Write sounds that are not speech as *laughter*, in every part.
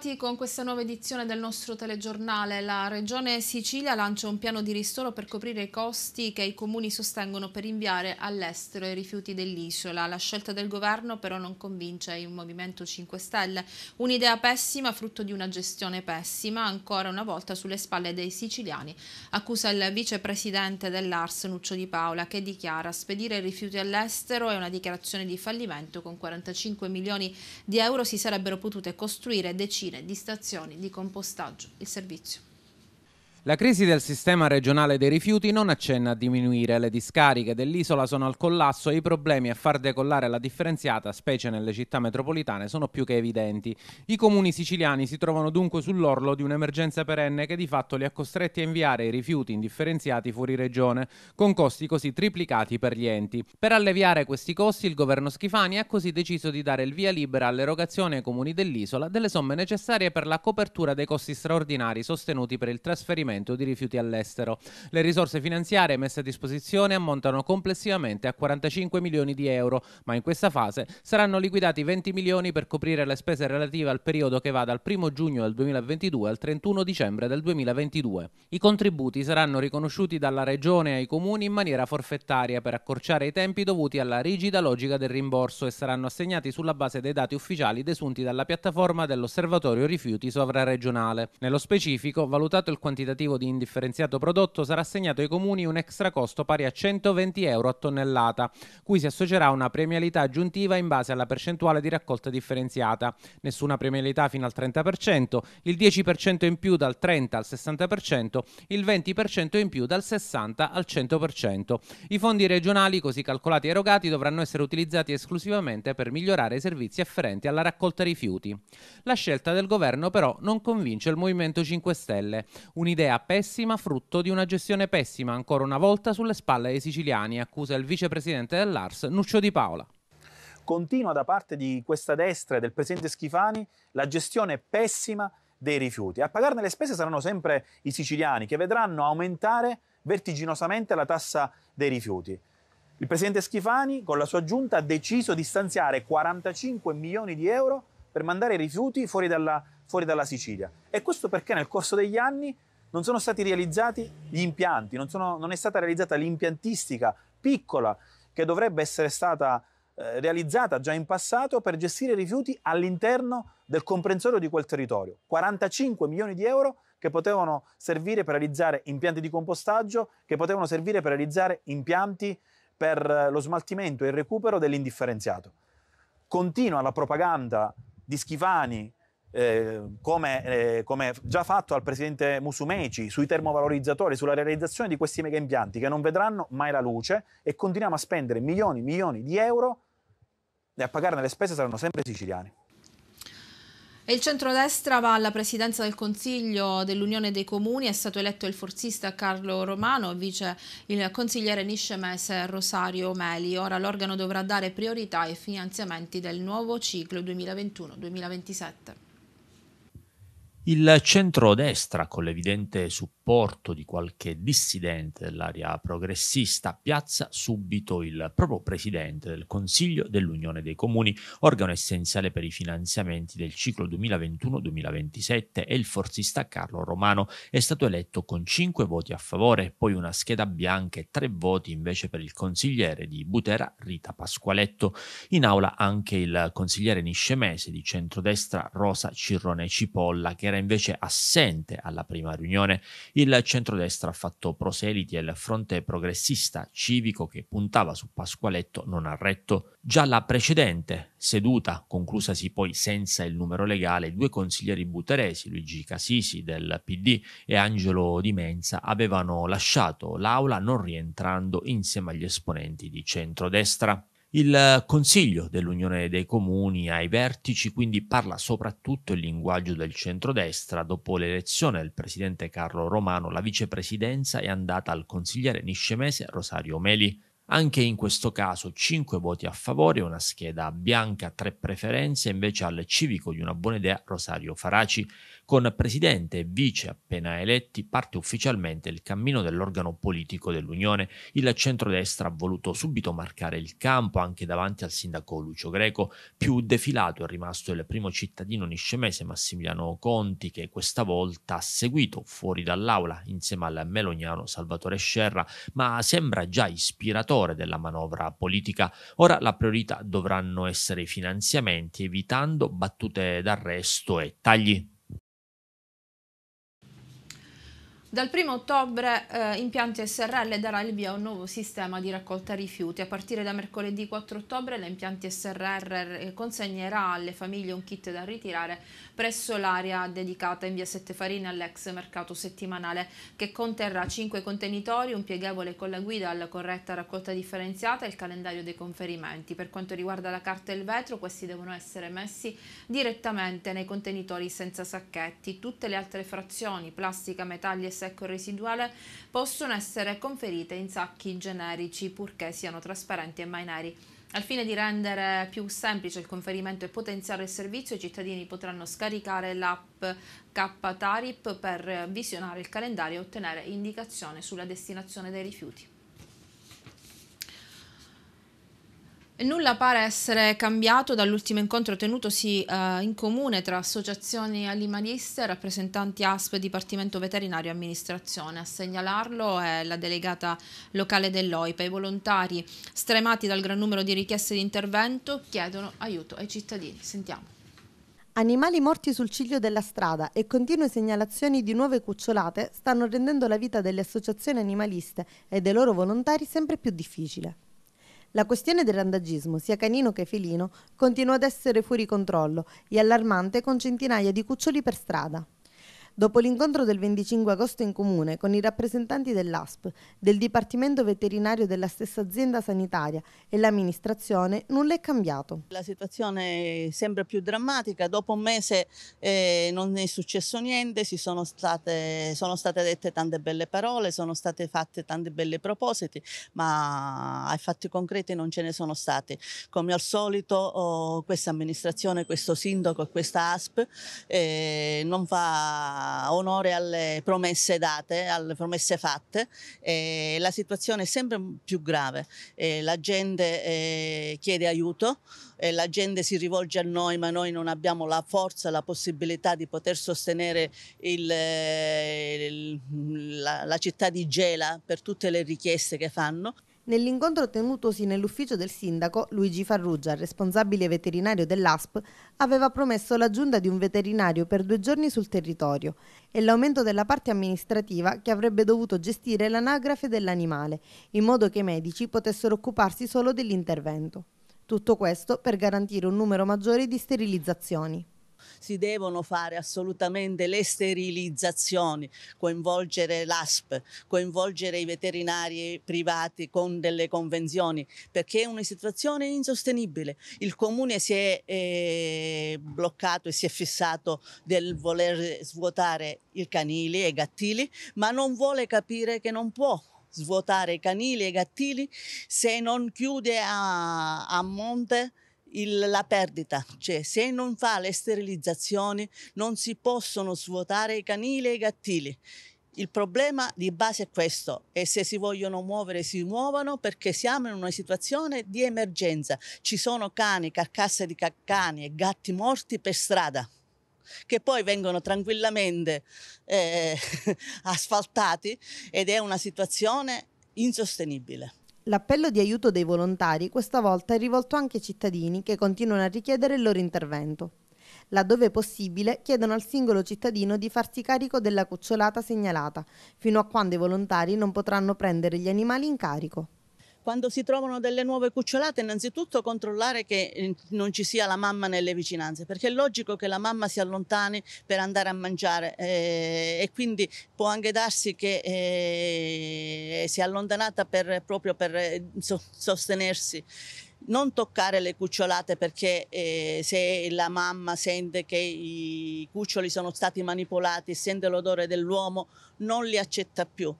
tornati con questa nuova edizione del nostro telegiornale. La Regione Sicilia lancia un piano di ristoro per coprire i costi che i comuni sostengono per inviare all'estero i rifiuti dell'isola. La scelta del governo però non convince il Movimento 5 Stelle. Un'idea pessima, frutto di una gestione pessima, ancora una volta sulle spalle dei siciliani. Accusa il vicepresidente dell'Ars, Nuccio Di Paola, che dichiara spedire i rifiuti all'estero è una dichiarazione di fallimento. Con 45 milioni di euro si sarebbero potute costruire decine gestire di stazioni di compostaggio il servizio. La crisi del sistema regionale dei rifiuti non accenna a diminuire, le discariche dell'isola sono al collasso e i problemi a far decollare la differenziata, specie nelle città metropolitane, sono più che evidenti. I comuni siciliani si trovano dunque sull'orlo di un'emergenza perenne che di fatto li ha costretti a inviare i rifiuti indifferenziati fuori regione, con costi così triplicati per gli enti. Per alleviare questi costi il governo Schifani ha così deciso di dare il via libera all'erogazione ai comuni dell'isola delle somme necessarie per la copertura dei costi straordinari sostenuti per il trasferimento smaltimento di rifiuti all'estero. Le risorse finanziarie messe a disposizione ammontano complessivamente a 45 milioni di euro, ma in questa fase saranno liquidati 20 milioni per coprire le spese relative al periodo che va dal 1 giugno del 2022 al 31 dicembre del 2022. I contributi saranno riconosciuti dalla Regione ai comuni in maniera forfettaria per accorciare i tempi dovuti alla rigida logica del rimborso e saranno assegnati sulla base dei dati ufficiali desunti dalla piattaforma dell'Osservatorio Rifiuti Sovraregionale. Nello specifico, valutato il quantitativo quantitativo di indifferenziato prodotto sarà assegnato ai comuni un extra costo pari a 120 euro a tonnellata, cui si associerà una premialità aggiuntiva in base alla percentuale di raccolta differenziata. Nessuna premialità fino al 30%, il 10% in più dal 30 al 60%, il 20% in più dal 60 al 100%. I fondi regionali così calcolati e erogati dovranno essere utilizzati esclusivamente per migliorare i servizi afferenti alla raccolta rifiuti. La scelta del governo però non convince il Movimento 5 Stelle, un'idea L'assemblea pessima, frutto di una gestione pessima, ancora una volta sulle spalle dei siciliani, accusa il vicepresidente dell'Ars, Nuccio Di Paola continua da parte di questa destra e del presidente Schifani la gestione pessima dei rifiuti. A pagarne le spese saranno sempre i siciliani che vedranno aumentare vertiginosamente la tassa dei rifiuti. Il presidente Schifani con la sua giunta ha deciso di stanziare 45 milioni di euro per mandare i rifiuti fuori dalla, fuori dalla Sicilia. E questo perché nel corso degli anni non sono stati realizzati gli impianti, non, sono, non è stata realizzata l'impiantistica piccola che dovrebbe essere stata eh, realizzata già in passato per gestire i rifiuti all'interno del comprensorio di quel territorio. 45 milioni di euro che potevano servire per realizzare impianti di compostaggio, che potevano servire per realizzare impianti per eh, lo smaltimento e il recupero dell'indifferenziato. Continua la propaganda di Schifani Ehm, come, eh, come, già fatto al presidente Musumeci sui termovalorizzatori, sulla realizzazione di questi mega impianti che non vedranno mai la luce e continuiamo a spendere milioni e milioni di euro e a pagarne le spese saranno sempre i siciliani. E il centrodestra va alla presidenza del Consiglio dell'Unione dei Comuni, è stato eletto il forzista Carlo Romano e vice il consigliere niscemese Rosario Meli. Ora l'organo dovrà dare priorità ai finanziamenti del nuovo ciclo 2021-2027. Il centrodestra, con l'evidente supporto di qualche dissidente dell'area progressista, piazza subito il proprio presidente del Consiglio dell'Unione dei Comuni, organo essenziale per i finanziamenti del ciclo 2021-2027, e il forzista Carlo Romano è stato eletto con 5 voti a favore, poi una scheda bianca e 3 voti invece per il consigliere di Butera Rita Pasqualetto. In aula anche il consigliere niscemese di centrodestra Rosa Cirrone Cipolla che era invece assente alla prima riunione, il centrodestra ha fatto proseliti e il fronte progressista civico che puntava su Pasqualetto non ha retto. Già la precedente seduta, conclusasi poi senza il numero legale, due consiglieri buteresi, Luigi Casisi del PD e Angelo Di Menza, avevano lasciato l'aula non rientrando insieme agli esponenti di centrodestra. Il Consiglio dell'Unione dei Comuni ai vertici quindi parla soprattutto il linguaggio del centrodestra. Dopo l'elezione del presidente Carlo Romano, la vicepresidenza è andata al consigliere niscemese Rosario Meli. Anche in questo caso 5 voti a favore, una scheda bianca, 3 preferenze invece al civico di una buona idea Rosario Faraci, con presidente e vice appena eletti parte ufficialmente il cammino dell'organo politico dell'Unione. Il centrodestra ha voluto subito marcare il campo anche davanti al sindaco Lucio Greco, più defilato è rimasto il primo cittadino niscemese Massimiliano Conti che questa volta ha seguito fuori dall'aula insieme al melognano Salvatore Scerra, ma sembra già ispiratorio valore della manovra politica. Ora la priorità dovranno essere i finanziamenti, evitando battute d'arresto e tagli. Dal 1 ottobre eh, Impianti SRL darà il via a un nuovo sistema di raccolta rifiuti. A partire da mercoledì 4 ottobre la SRL consegnerà alle famiglie un kit da ritirare presso l'area dedicata in via Sette Farine all'ex mercato settimanale che conterrà 5 contenitori, un pieghevole con la guida alla corretta raccolta differenziata e il calendario dei conferimenti. Per quanto riguarda la carta e il vetro questi devono essere messi direttamente nei contenitori senza sacchetti. Tutte le altre frazioni, plastica, metalli e secco e residuale possono essere conferite in sacchi generici purché siano trasparenti e mainari. Al fine di rendere più semplice il conferimento e potenziare il servizio, i cittadini potranno scaricare l'app K-Tarip per visionare il calendario e ottenere indicazione sulla destinazione dei rifiuti. Nulla pare essere cambiato dall'ultimo incontro tenutosi uh, in comune tra associazioni animaliste, rappresentanti ASP, Dipartimento Veterinario e Amministrazione. A segnalarlo è la delegata locale dell'OIPA. I volontari, stremati dal gran numero di richieste di intervento, chiedono aiuto ai cittadini. Sentiamo. Animali morti sul ciglio della strada e continue segnalazioni di nuove cucciolate stanno rendendo la vita delle associazioni animaliste e dei loro volontari sempre più difficile. La questione del randagismo, sia canino che felino, continua ad essere fuori controllo e allarmante con centinaia di cuccioli per strada. Dopo l'incontro del 25 agosto in comune con i rappresentanti dell'ASP, del Dipartimento Veterinario della stessa azienda sanitaria e l'amministrazione, nulla è cambiato. La situazione sembra più drammatica, dopo un mese eh, non è successo niente, sono state, sono state dette tante belle parole, sono state fatte tante belle propositi, ma ai fatti concreti non ce ne sono stati. Come al solito oh, questa amministrazione, questo sindaco e questa ASP eh, non fa onore alle promesse date, alle promesse fatte. Eh, la situazione è sempre più grave. Eh, la gente eh, chiede aiuto, la gente si rivolge a noi, ma noi non abbiamo la forza, la possibilità di poter sostenere il, eh, il, la, la città di Gela per tutte le richieste che fanno. Nell'incontro tenutosi nell'ufficio del sindaco, Luigi Farrugia, responsabile veterinario dell'ASP, aveva promesso l'aggiunta di un veterinario per due giorni sul territorio e l'aumento della parte amministrativa che avrebbe dovuto gestire l'anagrafe dell'animale, in modo che i medici potessero occuparsi solo dell'intervento. Tutto questo per garantire un numero maggiore di sterilizzazioni si devono fare assolutamente le sterilizzazioni, coinvolgere l'ASP, coinvolgere i veterinari privati con delle convenzioni, perché è una situazione insostenibile. Il comune si è eh, bloccato e si è fissato del voler svuotare i canili e i gattili, ma non vuole capire che non può svuotare i canili e i gattili se non chiude a, a monte il, la perdita, cioè se non fa le sterilizzazioni non si possono svuotare i canili e i gattili. Il problema di base è questo e se si vogliono muovere si muovono perché siamo in una situazione di emergenza. Ci sono cani, carcasse di cani e gatti morti per strada che poi vengono tranquillamente eh, *laughs* asfaltati ed è una situazione insostenibile. L'appello di aiuto dei volontari questa volta è rivolto anche ai cittadini che continuano a richiedere il loro intervento. Laddove possibile, chiedono al singolo cittadino di farsi carico della cucciolata segnalata, fino a quando i volontari non potranno prendere gli animali in carico. Quando si trovano delle nuove cucciolate, innanzitutto controllare che eh, non ci sia la mamma nelle vicinanze, perché è logico che la mamma si allontani per andare a mangiare eh, e quindi può anche darsi che eh, sia allontanata per, proprio per eh, so, sostenersi non toccare le cucciolate perché eh, se la mamma sente che i cuccioli sono stati manipolati, sente l'odore dell'uomo, non li accetta più.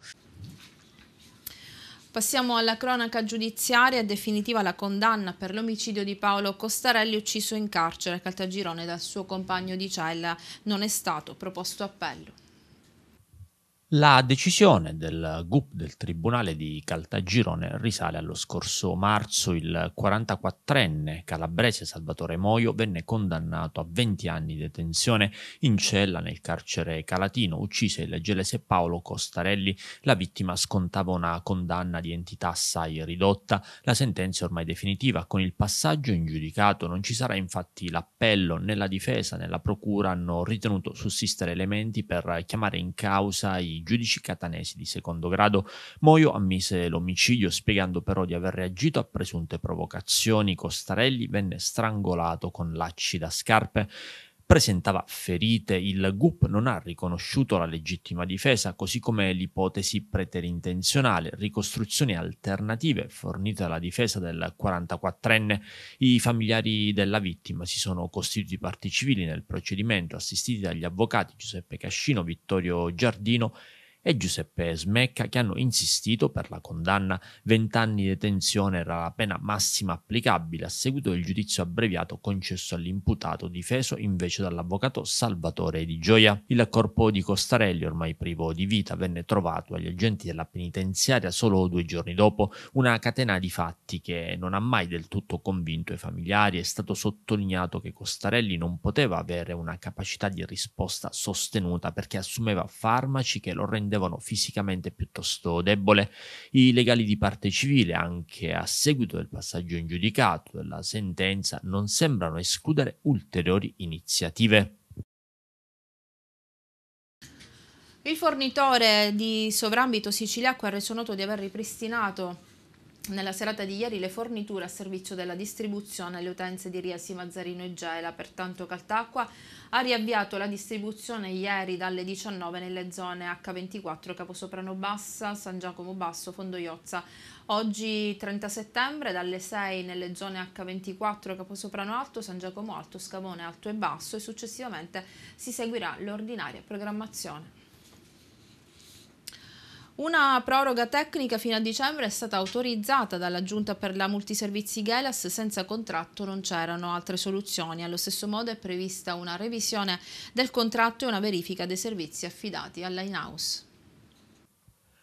Passiamo alla cronaca giudiziaria, definitiva la condanna per l'omicidio di Paolo Costarelli ucciso in carcere a Caltagirone dal suo compagno di cella. Non è stato proposto appello. La decisione del GUP del Tribunale di Caltagirone risale allo scorso marzo. Il 44enne calabrese Salvatore Moio venne condannato a 20 anni di detenzione in cella nel carcere Calatino. Uccise il gelese Paolo Costarelli. La vittima scontava una condanna di entità assai ridotta. La sentenza è ormai definitiva. Con il passaggio in giudicato non ci sarà infatti l'appello. Né la difesa né la procura hanno ritenuto sussistere elementi per chiamare in causa i giudici catanesi di secondo grado, Moio ammise l'omicidio spiegando però di aver reagito a presunte provocazioni. Costarelli venne strangolato con lacci da scarpe presentava ferite, il GUP non ha riconosciuto la legittima difesa, così come l'ipotesi preterintenzionale, ricostruzioni alternative fornite alla difesa del 44enne. I familiari della vittima si sono costituiti parti civili nel procedimento, assistiti dagli avvocati Giuseppe Cascino, Vittorio Giardino e Giuseppe Smecca che hanno insistito per la condanna. 20 anni di detenzione era la pena massima applicabile a seguito del giudizio abbreviato concesso all'imputato, difeso invece dall'avvocato Salvatore Di Gioia. Il corpo di Costarelli, ormai privo di vita, venne trovato agli agenti della penitenziaria solo due giorni dopo, una catena di fatti che non ha mai del tutto convinto i familiari. È stato sottolineato che Costarelli non poteva avere una capacità di risposta sostenuta perché assumeva farmaci che lo rendevano rendevano fisicamente piuttosto debole. I legali di parte civile, anche a seguito del passaggio in giudicato della sentenza, non sembrano escludere ulteriori iniziative. Il fornitore di Sovrambito Siciliacque ha reso noto di aver ripristinato nella serata di ieri le forniture a servizio della distribuzione alle utenze di Riasi, Mazzarino e Gela, pertanto Caltacqua ha riavviato la distribuzione ieri dalle 19 nelle zone H24, Caposoprano Bassa, San Giacomo Basso, Fondoiozza. Oggi 30 settembre dalle 6 nelle zone H24, Caposoprano Alto, San Giacomo Alto, Scavone Alto e Basso e successivamente si seguirà l'ordinaria programmazione. Una proroga tecnica fino a dicembre è stata autorizzata dalla Giunta per la Multiservizi Gelas, senza contratto non c'erano altre soluzioni. Allo stesso modo è prevista una revisione del contratto e una verifica dei servizi affidati alla in-house.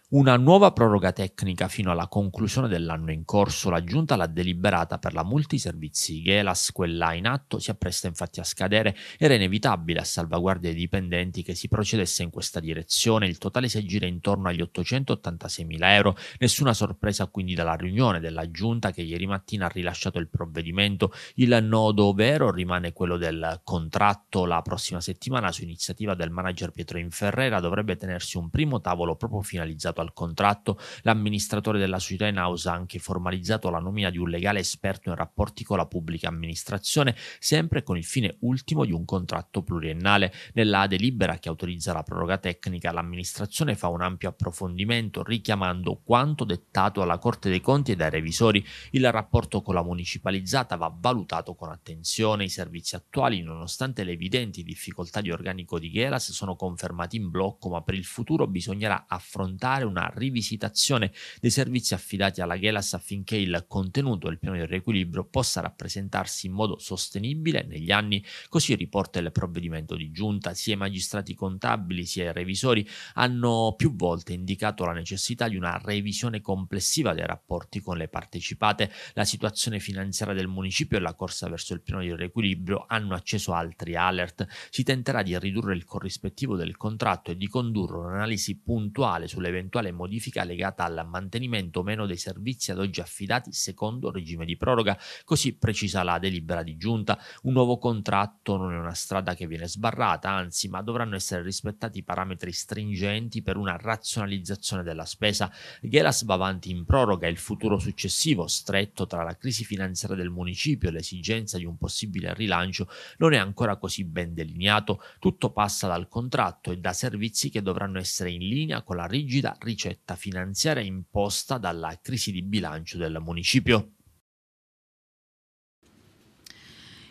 Una nuova proroga tecnica fino alla conclusione dell'anno in corso, la Giunta l'ha deliberata per la multiservizi Gelas, quella in atto si appresta infatti a scadere, era inevitabile a salvaguardia dei dipendenti che si procedesse in questa direzione, il totale si aggira intorno agli 886.000 euro, nessuna sorpresa quindi dalla riunione della Giunta che ieri mattina ha rilasciato il provvedimento, il nodo vero rimane quello del contratto, la prossima settimana su iniziativa del manager Pietro Inferrera dovrebbe tenersi un primo tavolo proprio finalizzato rinunziato al contratto, l'amministratore della società in house ha anche formalizzato la nomina di un legale esperto in rapporti con la pubblica amministrazione, sempre con il fine ultimo di un contratto pluriennale. Nella delibera che autorizza la proroga tecnica, l'amministrazione fa un ampio approfondimento richiamando quanto dettato alla Corte dei Conti e dai revisori. Il rapporto con la municipalizzata va valutato con attenzione. I servizi attuali, nonostante le evidenti difficoltà di organico di Gheras, sono confermati in blocco, ma per il futuro bisognerà affrontare una rivisitazione dei servizi affidati alla Gelas affinché il contenuto del piano di riequilibrio possa rappresentarsi in modo sostenibile negli anni, così riporta il provvedimento di giunta. Sia i magistrati contabili sia i revisori hanno più volte indicato la necessità di una revisione complessiva dei rapporti con le partecipate, la situazione finanziaria del municipio e la corsa verso il piano di riequilibrio hanno acceso altri alert. Si tenterà di ridurre il corrispettivo del contratto e di condurre un'analisi puntuale sull'eventuale eventuale modifica legata al mantenimento o meno dei servizi ad oggi affidati secondo regime di proroga, così precisa la delibera di giunta. Un nuovo contratto non è una strada che viene sbarrata, anzi, ma dovranno essere rispettati parametri stringenti per una razionalizzazione della spesa. Geras va avanti in proroga il futuro successivo, stretto tra la crisi finanziaria del municipio e l'esigenza di un possibile rilancio, non è ancora così ben delineato. Tutto passa dal contratto e da servizi che dovranno essere in linea con la rigida ricetta finanziaria imposta dalla crisi di bilancio del municipio.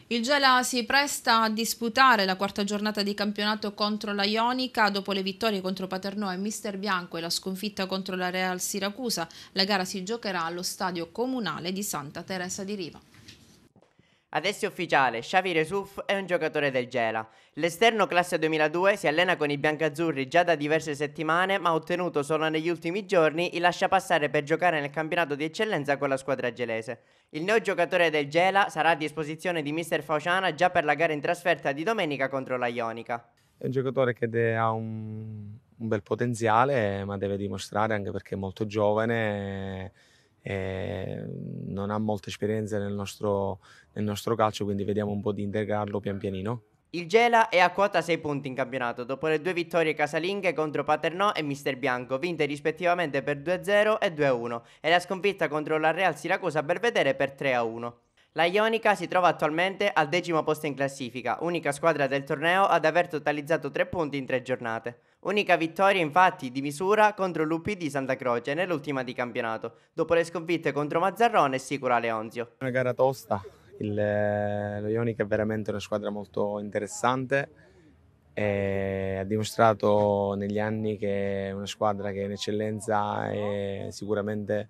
Il Gela si presta a disputare la quarta giornata di campionato contro la Ionica dopo le vittorie contro Paternò e Mister Bianco e la sconfitta contro la Real Siracusa. La gara si giocherà allo stadio comunale di Santa Teresa di Riva. Adesso è ufficiale, Xavi Resuf è un giocatore del Gela. L'esterno classe 2002 si allena con i biancazzurri già da diverse settimane, ma ha ottenuto solo negli ultimi giorni il lascia passare per giocare nel campionato di eccellenza con la squadra gelese. Il neo giocatore del Gela sarà a disposizione di Mr. Fauciana già per la gara in trasferta di domenica contro la Ionica. È un giocatore che de- ha un, un bel potenziale, ma deve dimostrare anche perché è molto giovane. E eh, non ha molta esperienza nel nostro, nel nostro calcio, quindi vediamo un po' di integrarlo pian pianino. Il Gela è a quota 6 punti in campionato dopo le due vittorie casalinghe contro Paternò e Mister Bianco, vinte rispettivamente per 2-0 e 2-1, e la sconfitta contro la Real Siracusa Belvedere per 3-1. La Ionica si trova attualmente al decimo posto in classifica, unica squadra del torneo ad aver totalizzato tre punti in tre giornate. Unica vittoria infatti di misura contro l'UP di Santa Croce nell'ultima di campionato, dopo le sconfitte contro Mazzarrone e Sicura Leonzio. Una gara tosta, il, eh, lo Ionic è veramente una squadra molto interessante ha dimostrato negli anni che è una squadra che in eccellenza è sicuramente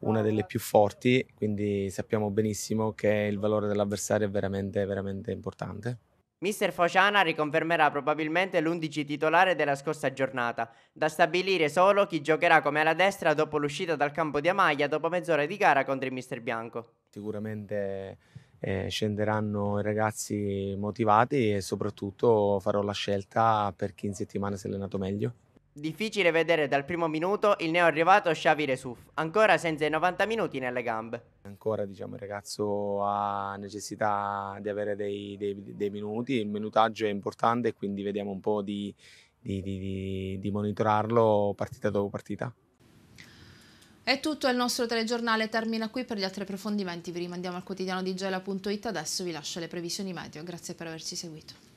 una delle più forti, quindi sappiamo benissimo che il valore dell'avversario è veramente, veramente importante. Mister Fociana riconfermerà probabilmente l'11 titolare della scorsa giornata, da stabilire solo chi giocherà come alla destra dopo l'uscita dal campo di Amaglia dopo mezz'ora di gara contro il Mister Bianco. Sicuramente eh, scenderanno i ragazzi motivati e soprattutto farò la scelta per chi in settimana si è allenato meglio. Difficile vedere dal primo minuto il neo arrivato Xavi Resuf, ancora senza i 90 minuti nelle gambe. Ancora diciamo, il ragazzo ha necessità di avere dei, dei, dei minuti, il minutaggio è importante quindi vediamo un po' di, di, di, di monitorarlo partita dopo partita. È tutto, il nostro telegiornale termina qui, per gli altri approfondimenti vi rimandiamo al quotidiano di gela.it, adesso vi lascio le previsioni meteo, grazie per averci seguito.